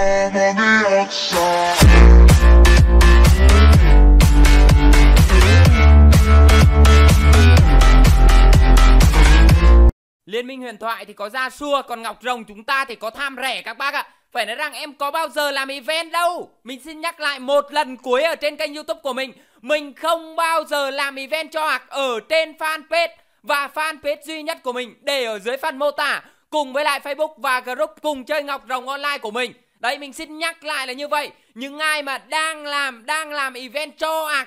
Liên minh huyền thoại thì có ra xua Còn Ngọc Rồng chúng ta thì có tham rẻ các bác ạ Phải nói rằng em có bao giờ làm event đâu Mình xin nhắc lại một lần cuối ở trên kênh youtube của mình Mình không bao giờ làm event cho hạc ở trên fanpage Và fanpage duy nhất của mình để ở dưới phần mô tả Cùng với lại facebook và group cùng chơi Ngọc Rồng online của mình Đấy mình xin nhắc lại là như vậy Những ai mà đang làm Đang làm event cho à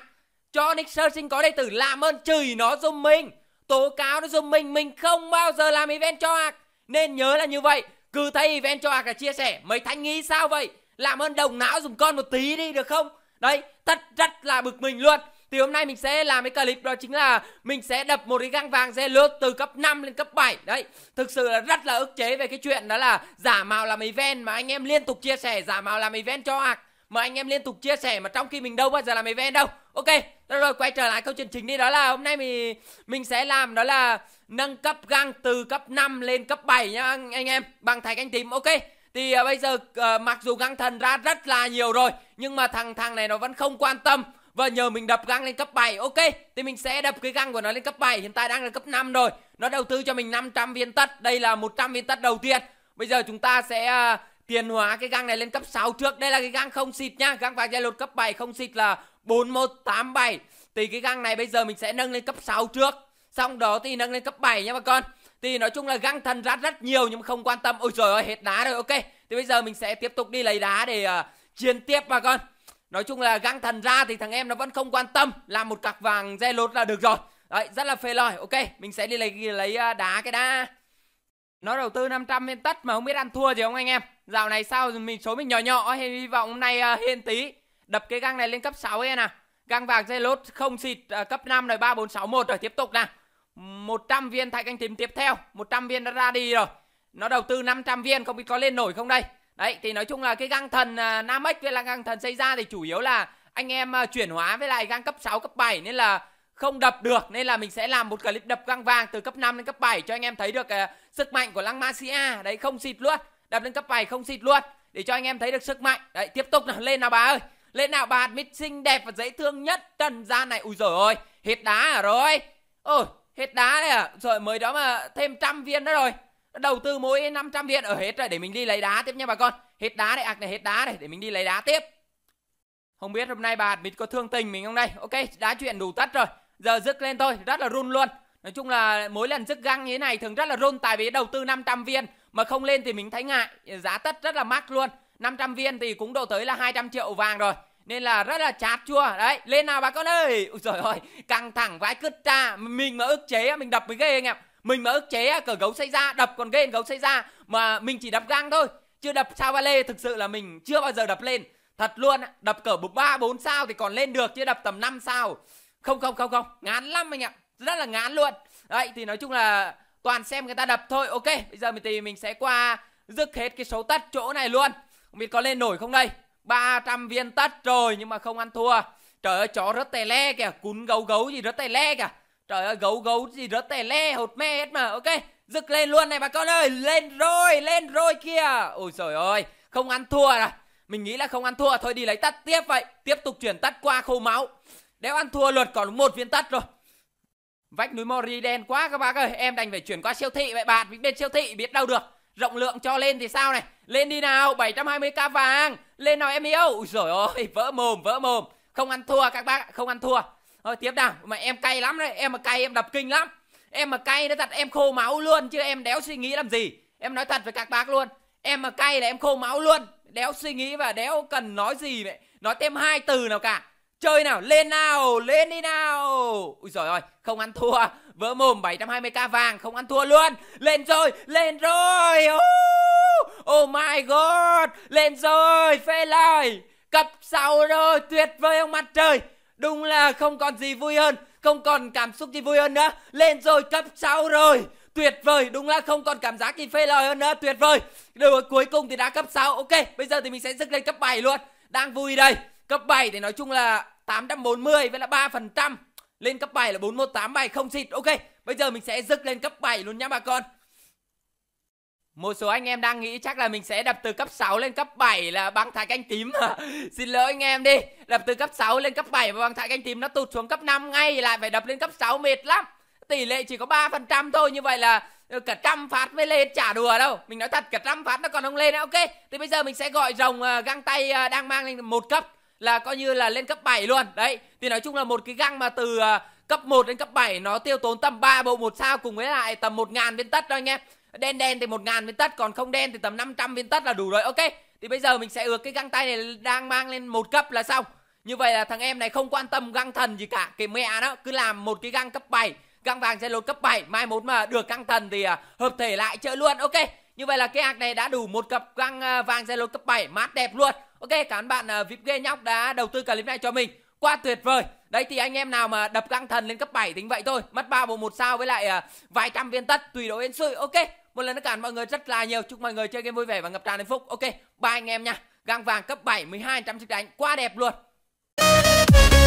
Cho Nick Searching có đệ tử làm ơn chửi nó dùm mình Tố cáo nó dùm mình Mình không bao giờ làm event cho à Nên nhớ là như vậy Cứ thấy event cho ạc là chia sẻ Mấy thanh nghĩ sao vậy Làm ơn đồng não dùng con một tí đi được không Đấy thật rất là bực mình luôn thì hôm nay mình sẽ làm cái clip đó chính là Mình sẽ đập một cái găng vàng xe từ cấp 5 lên cấp 7 Đấy, thực sự là rất là ức chế về cái chuyện đó là Giả mạo làm event mà anh em liên tục chia sẻ Giả mạo làm event cho hạc mà anh em liên tục chia sẻ mà trong khi mình đâu bao giờ làm event đâu ok rồi, rồi quay trở lại câu chuyện chính đi đó là hôm nay mình mình sẽ làm đó là nâng cấp găng từ cấp 5 lên cấp 7 nhá anh, anh em bằng thạch anh tím ok thì uh, bây giờ uh, mặc dù găng thần ra rất là nhiều rồi nhưng mà thằng thằng này nó vẫn không quan tâm và nhờ mình đập găng lên cấp 7 Ok thì mình sẽ đập cái găng của nó lên cấp 7 Hiện tại đang là cấp 5 rồi Nó đầu tư cho mình 500 viên tất Đây là 100 viên tất đầu tiên Bây giờ chúng ta sẽ à, tiền hóa cái găng này lên cấp 6 trước Đây là cái găng không xịt nhá Găng vàng dây lột cấp 7 không xịt là 4187 Thì cái găng này bây giờ mình sẽ nâng lên cấp 6 trước Xong đó thì nâng lên cấp 7 nha bà con Thì nói chung là găng thần rát rất nhiều Nhưng không quan tâm Ôi trời ơi hết đá rồi ok Thì bây giờ mình sẽ tiếp tục đi lấy đá để uh, à, chiến tiếp bà con nói chung là găng thần ra thì thằng em nó vẫn không quan tâm làm một cặp vàng re lột là được rồi đấy rất là phê lòi, ok mình sẽ đi lấy lấy à, đá cái đã nó đầu tư 500 trăm tất mà không biết ăn thua gì không anh em dạo này sao mình số mình nhỏ nhỏ hy vọng hôm nay uh, à, hên tí đập cái găng này lên cấp 6 em nè, găng vàng dây lốt không xịt uh, cấp 5 rồi ba bốn sáu một rồi tiếp tục nào 100 viên thạch anh tím tiếp theo 100 viên đã ra đi rồi nó đầu tư 500 viên không biết có lên nổi không đây đấy thì nói chung là cái găng thần uh, nam ếch với là găng thần xây ra thì chủ yếu là anh em uh, chuyển hóa với lại găng cấp 6, cấp 7 nên là không đập được nên là mình sẽ làm một clip đập găng vàng từ cấp 5 đến cấp 7 cho anh em thấy được uh, sức mạnh của lăng Masia đấy không xịt luôn đập lên cấp 7 không xịt luôn để cho anh em thấy được sức mạnh đấy tiếp tục nào lên nào bà ơi lên nào bà admin xinh đẹp và dễ thương nhất trần gian này ui giời ơi hết đá rồi ôi hết đá này à rồi mới đó mà thêm trăm viên nữa rồi đầu tư mỗi 500 viên ở hết rồi để mình đi lấy đá tiếp nha bà con hết đá này ạc à, này hết đá này để mình đi lấy đá tiếp không biết hôm nay bà mình có thương tình mình không đây ok đá chuyện đủ tất rồi giờ dứt lên thôi rất là run luôn nói chung là mỗi lần dứt găng như thế này thường rất là run tại vì đầu tư 500 viên mà không lên thì mình thấy ngại giá tất rất là mắc luôn 500 viên thì cũng độ tới là 200 triệu vàng rồi nên là rất là chát chua đấy lên nào bà con ơi rồi trời ơi căng thẳng vãi cứt cha mình mà ức chế mình đập mới ghê anh em mình mà ức chế cờ gấu xây ra đập còn ghen gấu xây ra mà mình chỉ đập gang thôi chưa đập sao vale thực sự là mình chưa bao giờ đập lên thật luôn đập cỡ ba bốn sao thì còn lên được chứ đập tầm 5 sao không không không không ngán lắm anh ạ rất là ngán luôn đấy thì nói chung là toàn xem người ta đập thôi ok bây giờ mình thì mình sẽ qua dứt hết cái số tất chỗ này luôn mình có lên nổi không đây 300 viên tất rồi nhưng mà không ăn thua trời ơi chó rất tè le kìa cún gấu gấu gì rất tè le kìa Trời ơi gấu gấu gì đó tè le hột me hết mà Ok dực lên luôn này bà con ơi Lên rồi lên rồi kìa Ôi trời ơi không ăn thua rồi à? Mình nghĩ là không ăn thua thôi đi lấy tắt tiếp vậy Tiếp tục chuyển tắt qua khô máu Đéo ăn thua luật còn một viên tắt rồi Vách núi Mori đen quá các bác ơi Em đành phải chuyển qua siêu thị vậy bạn Bên siêu thị biết đâu được Rộng lượng cho lên thì sao này Lên đi nào 720k vàng Lên nào em yêu Ui dồi ơi vỡ mồm vỡ mồm Không ăn thua các bác Không ăn thua thôi tiếp nào mà em cay lắm đấy em mà cay em đập kinh lắm em mà cay nó thật em khô máu luôn chứ em đéo suy nghĩ làm gì em nói thật với các bác luôn em mà cay là em khô máu luôn đéo suy nghĩ và đéo cần nói gì vậy nói thêm hai từ nào cả chơi nào lên nào lên đi nào ui giời ơi không ăn thua vỡ mồm 720k vàng không ăn thua luôn lên rồi lên rồi oh, oh my god lên rồi phê lời cặp sau rồi tuyệt vời ông mặt trời Đúng là không còn gì vui hơn, không còn cảm xúc gì vui hơn nữa. Lên rồi cấp 6 rồi. Tuyệt vời, đúng là không còn cảm giác gì phê lời hơn nữa, tuyệt vời. Được cuối cùng thì đã cấp 6. Ok, bây giờ thì mình sẽ dứt lên cấp 7 luôn. Đang vui đây. Cấp 7 thì nói chung là 840 với là 3%. Lên cấp 7 là 4187 không xịt. Ok, bây giờ mình sẽ dứt lên cấp 7 luôn nhá bà con. Một số anh em đang nghĩ chắc là mình sẽ đập từ cấp 6 lên cấp 7 là băng thái canh tím mà. Xin lỗi anh em đi. Đập từ cấp 6 lên cấp 7 và băng thái canh tím nó tụt xuống cấp 5 ngay lại phải đập lên cấp 6 mệt lắm. Tỷ lệ chỉ có 3% thôi như vậy là ờ, cả trăm phát mới lên chả đùa đâu. Mình nói thật cả trăm phát nó còn không lên nữa. Ok. Thì bây giờ mình sẽ gọi rồng ờ, găng tay ờ, đang mang lên một cấp là coi như là lên cấp 7 luôn. Đấy. Thì nói chung là một cái găng mà từ cấp 1 đến cấp 7 nó tiêu tốn tầm 3 bộ một sao cùng với lại tầm 1 ngàn viên tất thôi anh em đen đen thì một ngàn viên tất còn không đen thì tầm 500 viên tất là đủ rồi ok thì bây giờ mình sẽ ước cái găng tay này đang mang lên một cấp là xong như vậy là thằng em này không quan tâm găng thần gì cả cái mẹ nó cứ làm một cái găng cấp 7 găng vàng sẽ lột cấp 7 mai mốt mà được găng thần thì à, hợp thể lại chơi luôn ok như vậy là cái hạc này đã đủ một cặp găng à, vàng xe lột cấp 7 mát đẹp luôn ok cảm ơn bạn uh, vip ghê nhóc đã đầu tư clip này cho mình quá tuyệt vời đấy thì anh em nào mà đập găng thần lên cấp 7 tính vậy thôi mất ba bộ một sao với lại uh, vài trăm viên tất tùy đối đến sự ok một lần nữa cảm mọi người rất là nhiều. Chúc mọi người chơi game vui vẻ và ngập tràn hạnh phúc. Ok, bye anh em nha. Gang vàng cấp 72 100 sức đánh. Quá đẹp luôn.